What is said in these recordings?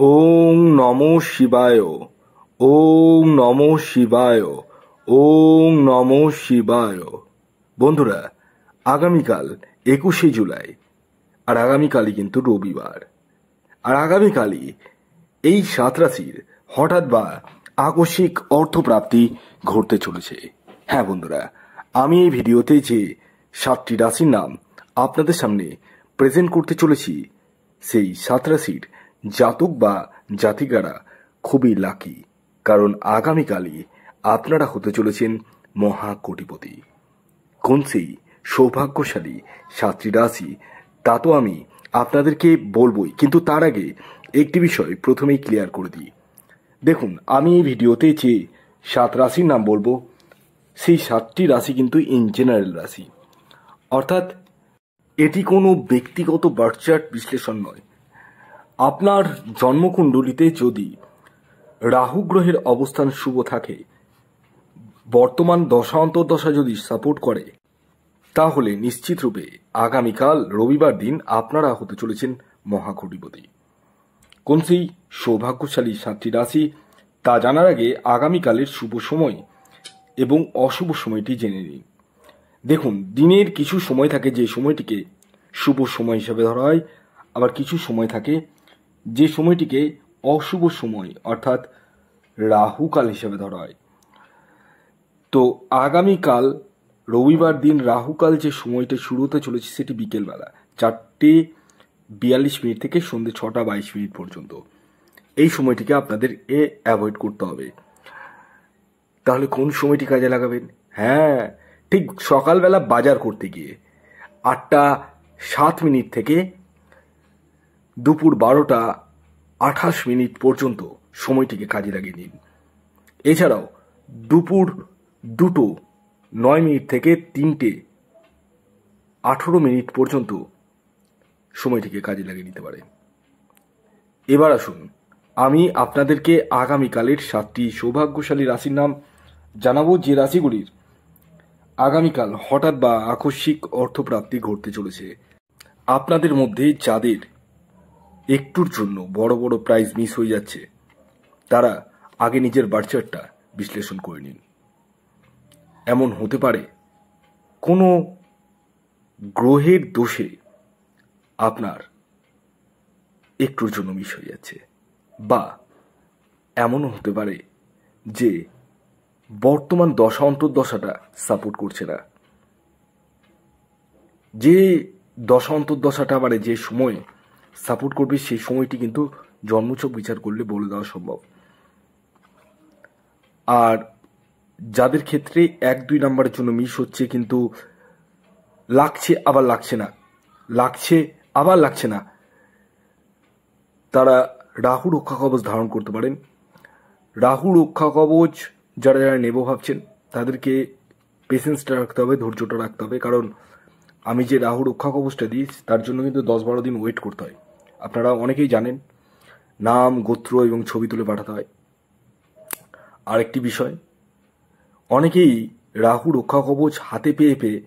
ওং নম শিবায় ওং নম শিবায় ওং নম শিবায় বন্ধুরা আগামীকাল একুশে জুলাই আর আগামীকালই কিন্তু রবিবার আর আগামীকালই এই সাত রাশির হঠাৎ বা আকস্মিক অর্থপ্রাপ্তি ঘটতে চলেছে হ্যাঁ বন্ধুরা আমি এই ভিডিওতে যে সাতটি রাশির নাম আপনাদের সামনে প্রেজেন্ট করতে চলেছি সেই সাত রাশির জাতক বা জাতিকারা খুবই লাকি কারণ আগামীকালই আপনারা হতে চলেছেন মহা কোটিপতি কোন সেই সৌভাগ্যশালী সাতটি রাশি তা তো আমি আপনাদেরকে বলবই কিন্তু তার আগে একটি বিষয় প্রথমেই ক্লিয়ার করে দিই দেখুন আমি এই ভিডিওতে যে সাত রাশির নাম বলবো সেই সাতটি রাশি কিন্তু ইন জেনারেল রাশি অর্থাৎ এটি কোনো ব্যক্তিগত বার্থ বিশ্লেষণ নয় আপনার জন্মকুণ্ডলিতে যদি রাহু গ্রহের অবস্থান শুভ থাকে বর্তমান দশা অন্তর্দশা যদি সাপোর্ট করে তাহলে নিশ্চিতরূপে আগামীকাল রবিবার দিন আপনারা হতে চলেছেন মহাকটিপতি কোন সেই সৌভাগ্যশালী সাতটি রাশি তা জানার আগে আগামীকালের শুভ সময় এবং অশুভ সময়টি জেনে নিন দেখুন দিনের কিছু সময় থাকে যে সময়টিকে শুভ সময় হিসেবে ধরা হয় আবার কিছু সময় থাকে যে সময়টিকে অশুভ সময় অর্থাৎ রাহুকাল হিসেবে ধরা হয় তো আগামীকাল রবিবার দিন রাহুকাল যে সময়টা শুরু হতে চলেছে সেটি বিকেলবেলা চারটে বিয়াল্লিশ মিনিট থেকে সন্ধ্যে ছটা বাইশ মিনিট পর্যন্ত এই সময়টিকে আপনাদের এ অ্যাভয়েড করতে হবে তাহলে কোন সময়টি কাজে লাগাবেন হ্যাঁ ঠিক সকালবেলা বাজার করতে গিয়ে আটটা সাত মিনিট থেকে দুপুর বারোটা আঠাশ মিনিট পর্যন্ত সময়টিকে কাজে লাগিয়ে নিন এছাড়াও দুপুর দুটো নয় মিনিট থেকে তিনটে আঠেরো মিনিট পর্যন্ত সময়টিকে কাজে লাগিয়ে নিতে পারে এবার আসুন আমি আপনাদেরকে আগামীকালের সাতটি সৌভাগ্যশালী রাশির নাম জানাবো যে রাশিগুলির আগামীকাল হঠাৎ বা আকস্মিক অর্থপ্রাপ্তি ঘটতে চলেছে আপনাদের মধ্যে যাদের একটুর জন্য বড় বড় প্রাইজ মিস হয়ে যাচ্ছে তারা আগে নিজের বার্চারটা বিশ্লেষণ করে নিন এমন হতে পারে কোনো গ্রহের দোষে আপনার একটুর জন্য মিস হয়ে যাচ্ছে বা এমনও হতে পারে যে বর্তমান দশা অন্তর্দশাটা সাপোর্ট করছে না যে দশা অন্তর্দশাটা মানে যে সময় সাপোর্ট করবে সেই সময়টি কিন্তু জন্মছক বিচার করলে বলে দেওয়া সম্ভব আর যাদের ক্ষেত্রে এক দুই নাম্বারের জন্য মিস হচ্ছে কিন্তু লাগছে আবার লাগছে না লাগছে আবার লাগছে না তারা রাহু রক্ষা কবচ ধারণ করতে পারেন রাহু রক্ষা কবচ যারা যারা নেব ভাবছেন তাদেরকে পেশেন্সটা রাখতে হবে ধৈর্যটা রাখতে হবে কারণ আমি যে রাহু রক্ষা কবচটা দিই তার জন্য কিন্তু দশ বারো দিন ওয়েট করতে হয় আপনারা অনেকেই জানেন নাম গোত্র এবং ছবি তুলে পাঠাতে হয় আরেকটি বিষয় অনেকেই রাহু রক্ষা কবচ হাতে পেয়ে পেয়ে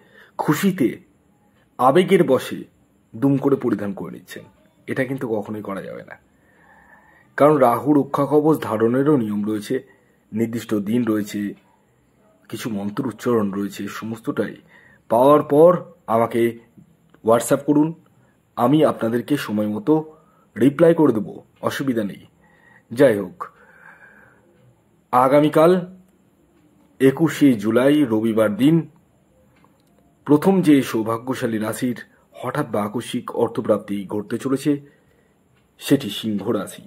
খুশিতে আবেগের বসে দুম করে পরিধান করে নিচ্ছেন এটা কিন্তু কখনোই করা যাবে না কারণ রাহু রক্ষা কবচ ধারণেরও নিয়ম রয়েছে নির্দিষ্ট দিন রয়েছে কিছু মন্ত্র উচ্চারণ রয়েছে সমস্তটাই পাওয়ার পর আমাকে হোয়াটসঅ্যাপ করুন আমি আপনাদেরকে সময় মতো রিপ্লাই করে দেবো অসুবিধা নেই যাই হোক আগামীকাল একুশে জুলাই রবিবার দিন প্রথম যে সৌভাগ্যশালী রাশির হঠাৎ বা আকস্মিক অর্থপ্রাপ্তি ঘটতে চলেছে সেটি সিংহ রাশি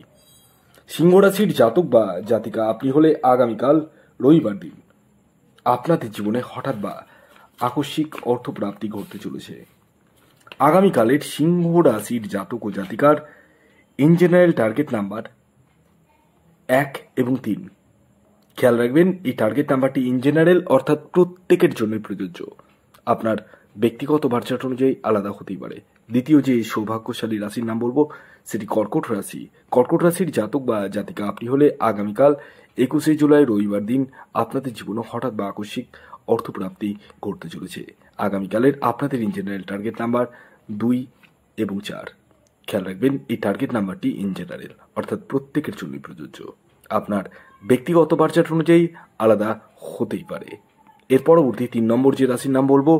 সিংহ রাশির জাতক বা জাতিকা আপনি হলে আগামীকাল রবিবার দিন আপনাদের জীবনে হঠাৎ বা আকস্মিক অর্থপ্রাপ্তি ঘটতে চলেছে আগামীকালের সিংহ রাশির জাতক ও জাতিকার ইন জেনারেল টার্গেট নাম্বার এক এবং তিন খেয়াল রাখবেন এই টার্গেট নাম্বারটি ইন জেনারেল অর্থাৎ প্রত্যেকের জন্য প্রযোজ্য আপনার ব্যক্তিগত বার্চাট অনুযায়ী আলাদা হতেই পারে দ্বিতীয় যে সৌভাগ্যশালী রাশির নাম বলবো সেটি কর্কট রাশি কর্কট রাশির জাতক বা জাতিকা আপনি হলে আগামীকাল একুশে জুলাই রবিবার দিন আপনাদের জীবনে হঠাৎ বা আকস্মিক অর্থপ্রাপ্তি ঘটতে চলেছে আগামীকালের আপনাদের ইন জেনারেল টার্গেট নাম্বার দুই এবং চার খেয়াল রাখবেন এই টার্গেট নাম্বারটি ইন জেনারেল অর্থাৎ প্রত্যেকের জন্যই প্রযোজ্য আপনার ব্যক্তিগত বার্চাট অনুযায়ী আলাদা হতেই পারে এর পরবর্তী তিন নম্বর যে রাশির নাম বলবো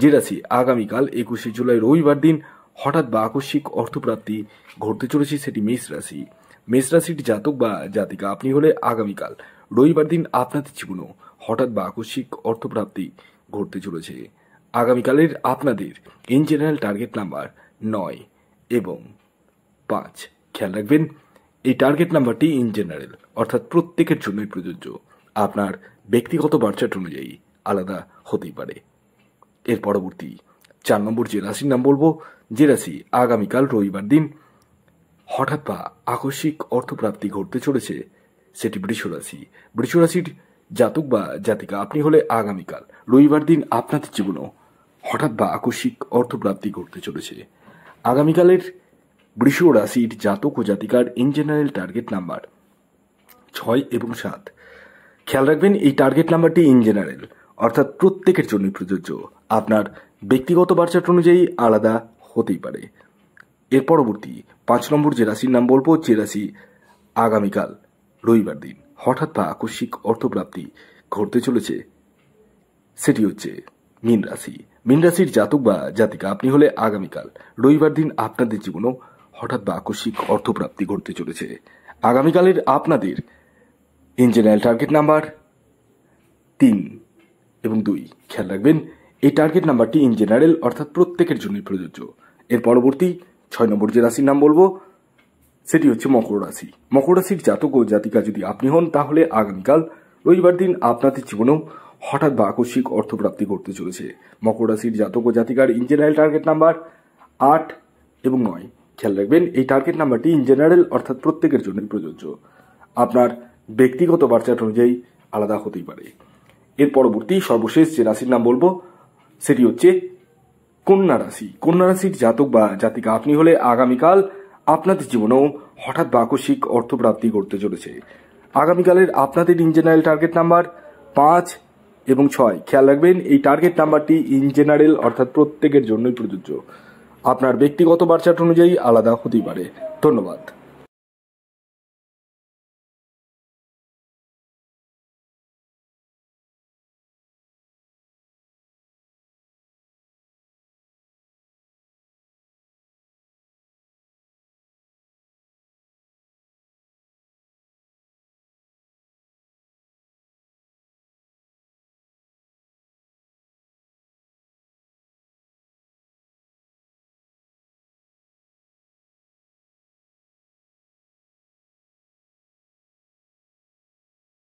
জেরাছি আগামীকাল একুশে জুলাই রবিবার দিন হঠাৎ বা আকস্মিক অর্থপ্রাপ্তি ঘটতে চলেছে সেটি মেষ রাশি মেষ রাশির জাতক বা জাতিকা আপনি হলে আগামীকাল রবিবার দিন আপনাদের জীবনও হঠাৎ বা আকস্মিক অর্থপ্রাপ্তি ঘটতে চলেছে আগামীকালের আপনাদের ইন জেনারেল টার্গেট নাম্বার নয় এবং পাঁচ খেয়াল রাখবেন এই টার্গেট নাম্বারটি ইন জেনারেল অর্থাৎ প্রত্যেকের জন্যই প্রযোজ্য আপনার ব্যক্তিগত বার্চাট অনুযায়ী আলাদা হতেই পারে এর পরবর্তী চার নম্বর যে রাশির নাম বলবো যে রাশি আগামীকাল রবিবার দিন হঠাৎ বা আকস্মিক অর্থপ্রাপ্তি ঘটতে চলেছে সেটি বৃষ রাশি বৃষ রাশির জাতক বা জাতিকা আপনি হলে আগামীকাল রবিবার দিন আপনাদের জীবনও হঠাৎ বা আকস্মিক অর্থপ্রাপ্তি ঘটতে চলেছে আগামীকালের বৃষ রাশির জাতক ও জাতিকার ইন জেনারেল টার্গেট নাম্বার ছয় এবং সাত খেয়াল রাখবেন এই টার্গেট নাম্বারটি ইন জেনারেল অর্থাৎ প্রত্যেকের জন্যই প্রযোজ্য আপনার ব্যক্তিগত বার্চাট অনুযায়ী আলাদা হতেই পারে এর পরবর্তী পাঁচ নম্বর যে রাশির নাম বলবো যে রাশি আগামীকাল রবিবার দিন হঠাৎ বা আকস্মিক অর্থপ্রাপ্তি ঘটতে চলেছে সেটি হচ্ছে মীন রাশি মীন রাশির জাতক বা জাতিকা আপনি হলে আগামীকাল রবিবার দিন আপনাদের জীবনেও হঠাৎ বা আকস্মিক অর্থপ্রাপ্তি ঘটতে চলেছে আগামীকালের আপনাদের ইঞ্জিনিয়ার টার্গেট নাম্বার তিন এবং দুই খেয়াল রাখবেন এই টার্গেট নাম্বারটি ইন জেনারেল অর্থাৎ প্রত্যেকের জন্যই প্রযোজ্য এর পরবর্তী ছয় নম্বর যে রাশির নাম বলবো সেটি হচ্ছে মকর রাশি মকর রাশির জাতক ও জাতিকা যদি আপনি হন তাহলে আগামীকাল রবিবার দিন আপনাদের জীবনেও হঠাৎ বা আকস্মিক অর্থপ্রাপ্তি করতে চলেছে মকর রাশির জাতক ও জাতিকার ইন জেনারেল টার্গেট নাম্বার আট এবং নয় খেয়াল রাখবেন এই টার্গেট নাম্বারটি ইন জেনারেল অর্থাৎ প্রত্যেকের জন্যই প্রযোজ্য আপনার ব্যক্তিগত বার্চাট অনুযায়ী আলাদা হতেই পারে এর পরবর্তী সর্বশেষ যে রাশির নাম বলবো সেটি হচ্ছে কন্যা রাশি কন্যা রাশির জাতক বা জাতিকা আপনি হলে আগামীকাল আপনাদের জীবনেও হঠাৎ বা আকস্মিক অর্থপ্রাপ্তি করতে চলেছে আগামীকালের আপনাদের ইন জেনারেল টার্গেট নাম্বার পাঁচ এবং ছয় খেয়াল রাখবেন এই টার্গেট নাম্বারটি ইন জেনারেল অর্থাৎ প্রত্যেকের জন্যই প্রযোজ্য আপনার ব্যক্তিগত বার্চাট অনুযায়ী আলাদা হতেই পারে ধন্যবাদ